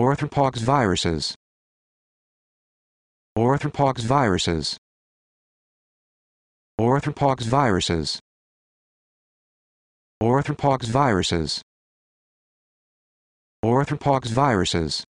Orthopox viruses. Orthopox viruses. Orthopox viruses. Orthopox viruses. Orthopox viruses.